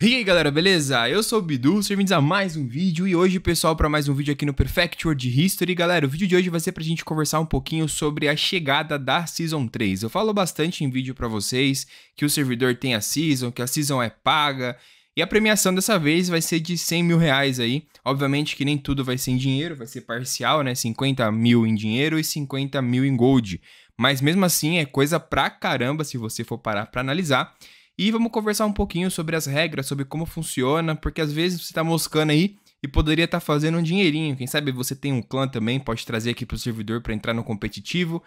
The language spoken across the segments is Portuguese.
E aí galera, beleza? Eu sou o Bidu, sejam bem-vindos a mais um vídeo e hoje pessoal para mais um vídeo aqui no Perfect World History. Galera, o vídeo de hoje vai ser pra gente conversar um pouquinho sobre a chegada da Season 3. Eu falo bastante em vídeo para vocês que o servidor tem a Season, que a Season é paga e a premiação dessa vez vai ser de 100 mil reais aí. Obviamente que nem tudo vai ser em dinheiro, vai ser parcial, né? 50 mil em dinheiro e 50 mil em gold. Mas mesmo assim é coisa pra caramba se você for parar pra analisar. E vamos conversar um pouquinho sobre as regras, sobre como funciona, porque às vezes você está moscando aí e poderia estar tá fazendo um dinheirinho. Quem sabe você tem um clã também, pode trazer aqui para o servidor para entrar no competitivo.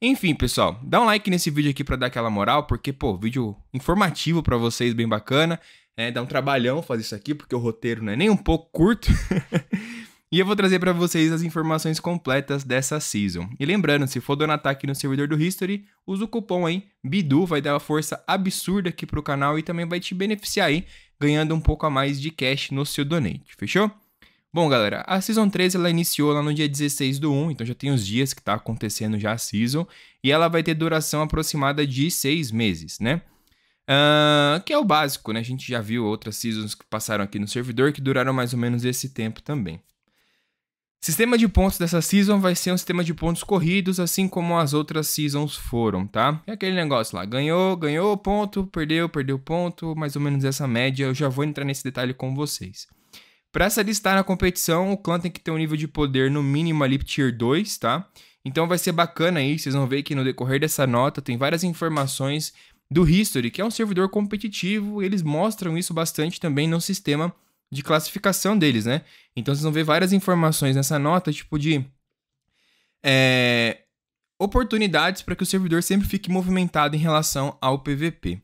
Enfim, pessoal, dá um like nesse vídeo aqui para dar aquela moral, porque, pô, vídeo informativo para vocês, bem bacana. Né? Dá um trabalhão fazer isso aqui, porque o roteiro não é nem um pouco curto. E eu vou trazer para vocês as informações completas dessa season. E lembrando, se for donatar aqui no servidor do History, usa o cupom aí, BIDU, vai dar uma força absurda aqui pro canal e também vai te beneficiar aí, ganhando um pouco a mais de cash no seu donate, fechou? Bom, galera, a Season 13 ela iniciou lá no dia 16 do 1, então já tem uns dias que tá acontecendo já a Season, e ela vai ter duração aproximada de 6 meses, né? Uh, que é o básico, né? A gente já viu outras Seasons que passaram aqui no servidor que duraram mais ou menos esse tempo também. Sistema de pontos dessa season vai ser um sistema de pontos corridos, assim como as outras seasons foram, tá? É aquele negócio lá, ganhou, ganhou ponto, perdeu, perdeu ponto, mais ou menos essa média. Eu já vou entrar nesse detalhe com vocês. Para se alistar na competição, o clã tem que ter um nível de poder no mínimo ali tier 2, tá? Então vai ser bacana aí, vocês vão ver que no decorrer dessa nota tem várias informações do History, que é um servidor competitivo, eles mostram isso bastante também no sistema de classificação deles, né? Então vocês vão ver várias informações nessa nota, tipo de é, oportunidades para que o servidor sempre fique movimentado em relação ao PVP.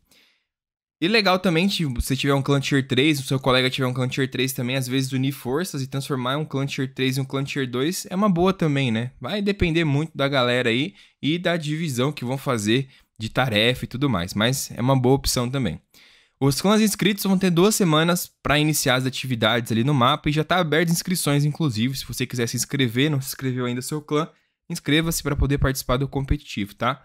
E legal também, se você tiver um clã tier 3, o seu colega tiver um clã tier 3 também, às vezes unir forças e transformar um clã tier 3 em um clã tier 2 é uma boa também, né? Vai depender muito da galera aí e da divisão que vão fazer de tarefa e tudo mais, mas é uma boa opção também. Os clãs inscritos vão ter duas semanas para iniciar as atividades ali no mapa e já está aberto inscrições, inclusive. Se você quiser se inscrever, não se inscreveu ainda seu clã, inscreva-se para poder participar do competitivo, tá?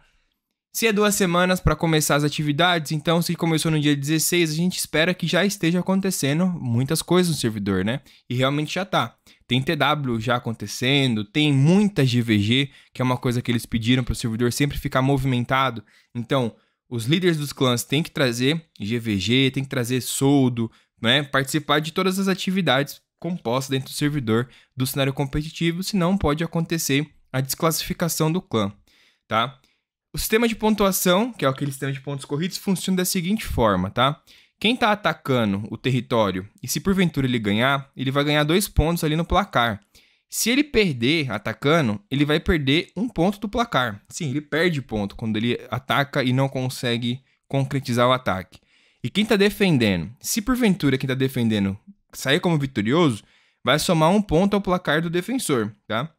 Se é duas semanas para começar as atividades, então se começou no dia 16, a gente espera que já esteja acontecendo muitas coisas no servidor, né? E realmente já tá. Tem TW já acontecendo, tem muita GVG, que é uma coisa que eles pediram para o servidor sempre ficar movimentado. Então, os líderes dos clãs têm que trazer GVG, têm que trazer soldo, né? Participar de todas as atividades compostas dentro do servidor do cenário competitivo, senão pode acontecer a desclassificação do clã, tá? O sistema de pontuação, que é aquele sistema de pontos corridos, funciona da seguinte forma, tá? Quem está atacando o território e se porventura ele ganhar, ele vai ganhar dois pontos ali no placar. Se ele perder atacando, ele vai perder um ponto do placar. Sim, ele perde ponto quando ele ataca e não consegue concretizar o ataque. E quem está defendendo, se porventura quem está defendendo sair como vitorioso, vai somar um ponto ao placar do defensor, tá?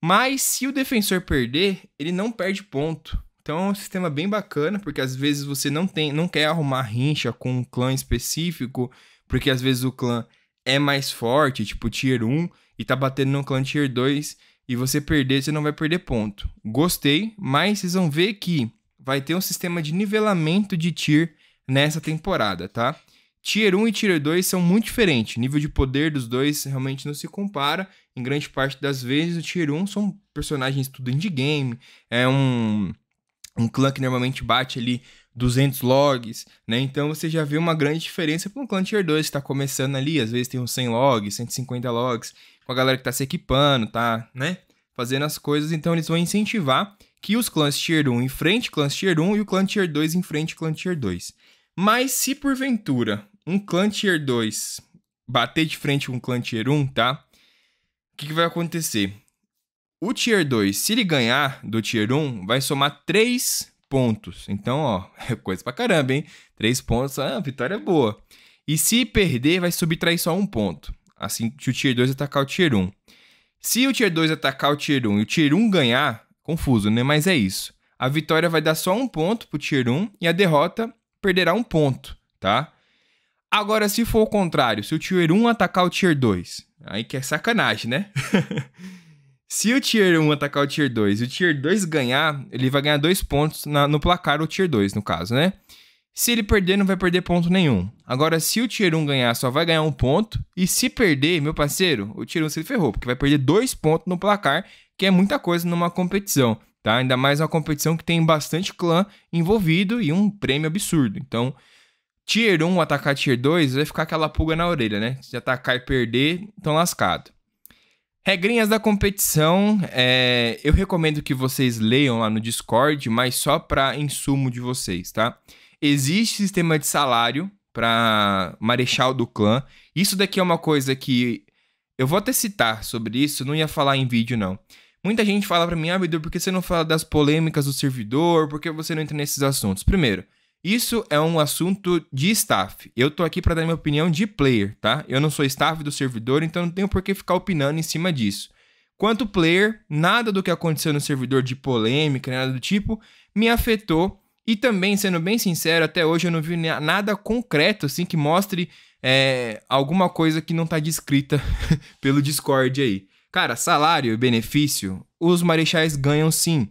Mas se o defensor perder, ele não perde ponto. Então é um sistema bem bacana, porque às vezes você não tem, não quer arrumar rincha com um clã específico, porque às vezes o clã é mais forte, tipo tier 1, e tá batendo no clã tier 2 e você perder, você não vai perder ponto. Gostei, mas vocês vão ver que vai ter um sistema de nivelamento de tier nessa temporada, tá? Tier 1 e Tier 2 são muito diferentes. nível de poder dos dois realmente não se compara. Em grande parte das vezes, o Tier 1 são personagens tudo game É um, um clã que normalmente bate ali 200 logs, né? Então você já vê uma grande diferença para um clã Tier 2 que está começando ali. Às vezes tem uns 100 logs, 150 logs com a galera que tá se equipando, tá, né? Fazendo as coisas, então eles vão incentivar que os clãs Tier 1 enfrente clãs Tier 1 e o clã Tier 2 enfrente clã Tier 2. Mas se porventura um clã Tier 2 bater de frente com um clã Tier 1, tá? O que, que vai acontecer? O Tier 2, se ele ganhar do Tier 1, vai somar 3 pontos. Então, ó, é coisa pra caramba, hein? 3 pontos, ah, vitória boa. E se perder, vai subtrair só um ponto. Assim que o Tier 2 atacar o Tier 1. Se o Tier 2 atacar o Tier 1 e o Tier 1 ganhar, confuso, né? Mas é isso. A vitória vai dar só um ponto pro Tier 1 e a derrota perderá um ponto, tá? Agora, se for o contrário, se o Tier 1 atacar o Tier 2, aí que é sacanagem, né? se o Tier 1 atacar o Tier 2 e o Tier 2 ganhar, ele vai ganhar dois pontos na, no placar, o Tier 2, no caso, né? Se ele perder, não vai perder ponto nenhum. Agora, se o Tier 1 ganhar, só vai ganhar um ponto. E se perder, meu parceiro, o Tier 1 se ferrou, porque vai perder dois pontos no placar, que é muita coisa numa competição, tá? Ainda mais uma competição que tem bastante clã envolvido e um prêmio absurdo. Então, Tier 1 atacar Tier 2, vai ficar aquela pulga na orelha, né? Se atacar e perder, tão lascado. Regrinhas da competição, é... eu recomendo que vocês leiam lá no Discord, mas só para insumo de vocês, tá? Existe sistema de salário para marechal do clã. Isso daqui é uma coisa que eu vou até citar sobre isso, não ia falar em vídeo não. Muita gente fala para mim, ah, Bidu, por que você não fala das polêmicas do servidor? Por que você não entra nesses assuntos? Primeiro, isso é um assunto de staff. Eu tô aqui para dar minha opinião de player, tá? Eu não sou staff do servidor, então não tenho por que ficar opinando em cima disso. Quanto player, nada do que aconteceu no servidor de polêmica, nada do tipo, me afetou e também, sendo bem sincero, até hoje eu não vi nada concreto assim que mostre é, alguma coisa que não está descrita pelo Discord aí. Cara, salário e benefício, os marechais ganham sim.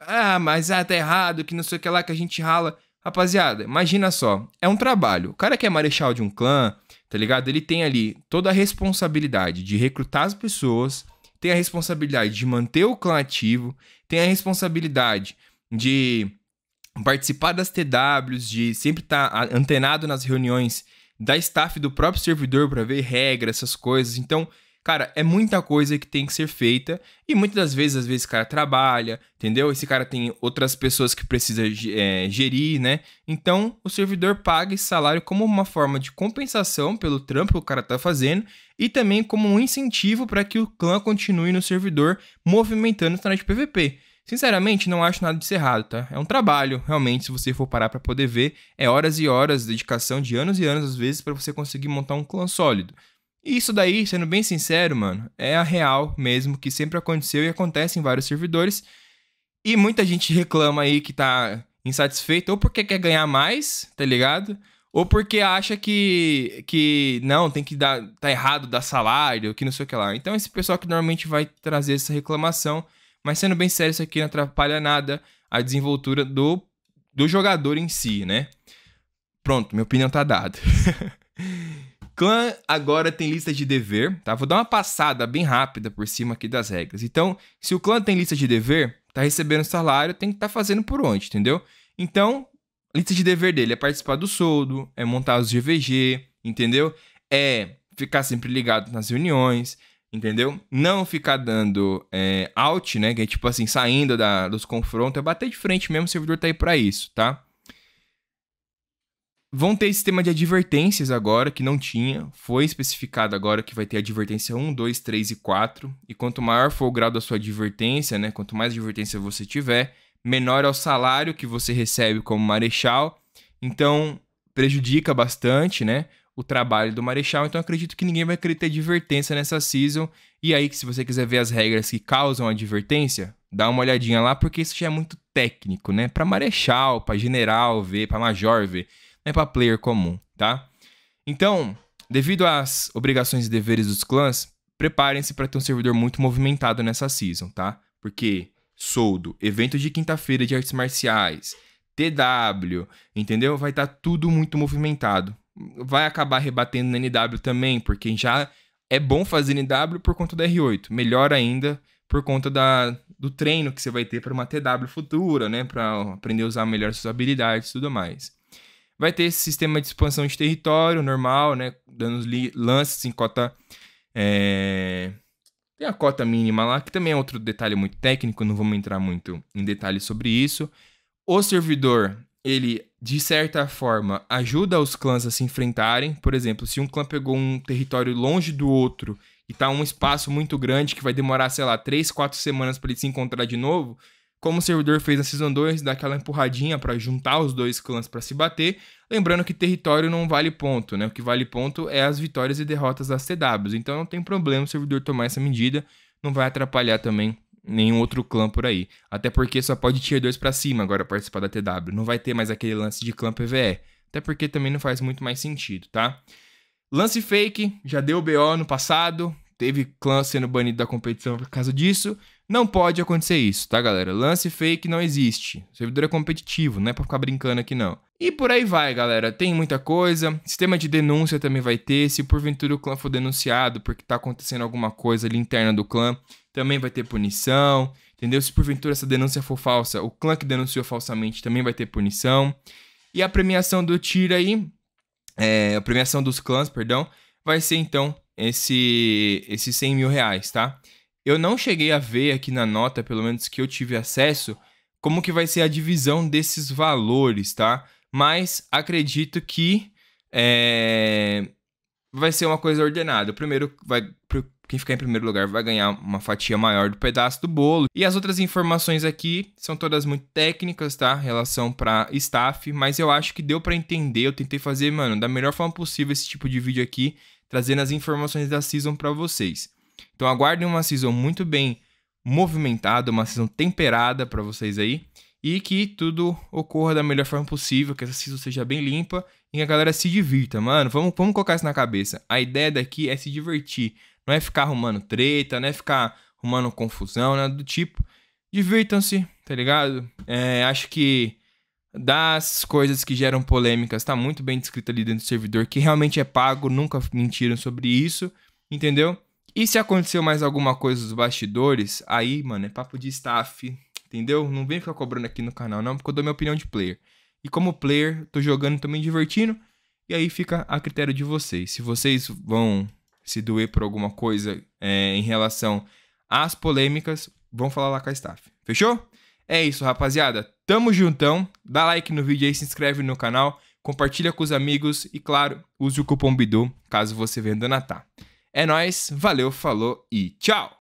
Ah, mas ah, tá errado, que não sei o que lá que a gente rala. Rapaziada, imagina só, é um trabalho. O cara que é marechal de um clã, tá ligado? Ele tem ali toda a responsabilidade de recrutar as pessoas, tem a responsabilidade de manter o clã ativo, tem a responsabilidade de participar das TWs, de sempre estar tá antenado nas reuniões da staff do próprio servidor para ver regras, essas coisas. Então, cara, é muita coisa que tem que ser feita e muitas das vezes, às vezes, o cara trabalha, entendeu? Esse cara tem outras pessoas que precisa é, gerir, né? Então, o servidor paga esse salário como uma forma de compensação pelo trampo que o cara tá fazendo e também como um incentivo para que o clã continue no servidor movimentando o cenário de PVP. Sinceramente, não acho nada de errado, tá? É um trabalho, realmente, se você for parar para poder ver, é horas e horas, de dedicação de anos e anos às vezes para você conseguir montar um clã sólido. E isso daí, sendo bem sincero, mano, é a real mesmo que sempre aconteceu e acontece em vários servidores. E muita gente reclama aí que tá insatisfeita ou porque quer ganhar mais, tá ligado? Ou porque acha que, que não, tem que dar, tá errado dar salário, que não sei o que lá. Então, esse pessoal que normalmente vai trazer essa reclamação mas sendo bem sério, isso aqui não atrapalha nada a desenvoltura do, do jogador em si, né? Pronto, minha opinião tá dada. Clã agora tem lista de dever, tá? Vou dar uma passada bem rápida por cima aqui das regras. Então, se o clã tem lista de dever, tá recebendo salário, tem que estar tá fazendo por onde, entendeu? Então, lista de dever dele é participar do soldo, é montar os GVG, entendeu? É ficar sempre ligado nas reuniões, entendeu? Não ficar dando é, out, né? Que é tipo assim, saindo da, dos confrontos, é bater de frente mesmo, o servidor tá aí pra isso, tá? Vão ter sistema de advertências agora, que não tinha. Foi especificado agora que vai ter advertência 1, 2, 3 e 4. E quanto maior for o grau da sua advertência, né? Quanto mais advertência você tiver, menor é o salário que você recebe como marechal. Então, prejudica bastante, né? o trabalho do Marechal, então acredito que ninguém vai querer ter advertência nessa season. E aí, se você quiser ver as regras que causam advertência, dá uma olhadinha lá, porque isso já é muito técnico, né? Para Marechal, para General ver, para Major ver, não é para player comum, tá? Então, devido às obrigações e deveres dos clãs, preparem-se para ter um servidor muito movimentado nessa season, tá? Porque soldo, evento de quinta-feira de artes marciais, TW, entendeu? Vai estar tá tudo muito movimentado vai acabar rebatendo na NW também, porque já é bom fazer NW por conta da R8. Melhor ainda por conta da, do treino que você vai ter para uma TW futura, né? Para aprender a usar melhor suas habilidades e tudo mais. Vai ter esse sistema de expansão de território normal, né? Dando lances em cota. É... Tem a cota mínima lá, que também é outro detalhe muito técnico, não vamos entrar muito em detalhes sobre isso. O servidor ele, de certa forma, ajuda os clãs a se enfrentarem. Por exemplo, se um clã pegou um território longe do outro e tá um espaço muito grande que vai demorar, sei lá, 3, 4 semanas para ele se encontrar de novo, como o servidor fez na Season 2, dá aquela empurradinha para juntar os dois clãs para se bater. Lembrando que território não vale ponto, né? O que vale ponto é as vitórias e derrotas das CWs. Então não tem problema o servidor tomar essa medida, não vai atrapalhar também nenhum outro clã por aí. Até porque só pode tier 2 para cima agora participar da TW. Não vai ter mais aquele lance de clã PVE. Até porque também não faz muito mais sentido, tá? Lance fake, já deu BO no passado. Teve clã sendo banido da competição por causa disso. Não pode acontecer isso, tá, galera? Lance fake não existe. O servidor é competitivo, não é pra ficar brincando aqui, não. E por aí vai, galera. Tem muita coisa. Sistema de denúncia também vai ter. Se porventura o clã for denunciado porque tá acontecendo alguma coisa ali interna do clã, também vai ter punição. Entendeu? Se porventura essa denúncia for falsa, o clã que denunciou falsamente também vai ter punição. E a premiação do tira aí, é, a premiação dos clãs, perdão, vai ser então esse, esses 100 mil reais, tá? Eu não cheguei a ver aqui na nota, pelo menos que eu tive acesso, como que vai ser a divisão desses valores, tá? Mas acredito que é, vai ser uma coisa ordenada. primeiro vai quem ficar em primeiro lugar vai ganhar uma fatia maior do pedaço do bolo. E as outras informações aqui são todas muito técnicas, tá? Relação para staff, mas eu acho que deu para entender. Eu tentei fazer, mano, da melhor forma possível esse tipo de vídeo aqui, trazendo as informações da season para vocês. Então aguardem uma season muito bem movimentada, uma season temperada para vocês aí e que tudo ocorra da melhor forma possível, que essa season seja bem limpa e que a galera se divirta, mano. Vamos, vamos colocar isso na cabeça. A ideia daqui é se divertir, não é ficar arrumando treta, não é ficar arrumando confusão, nada do tipo. Divirtam-se, tá ligado? É, acho que das coisas que geram polêmicas tá muito bem descrita ali dentro do servidor, que realmente é pago, nunca mentiram sobre isso, entendeu? E se aconteceu mais alguma coisa dos bastidores, aí, mano, é papo de staff, entendeu? Não vem ficar cobrando aqui no canal, não, porque eu dou minha opinião de player. E como player, tô jogando também divertindo. E aí fica a critério de vocês. Se vocês vão se doer por alguma coisa é, em relação às polêmicas, vão falar lá com a staff. Fechou? É isso, rapaziada. Tamo juntão. Dá like no vídeo aí, se inscreve no canal, compartilha com os amigos e, claro, use o cupom BIDU caso você venda na é nós, valeu, falou e tchau!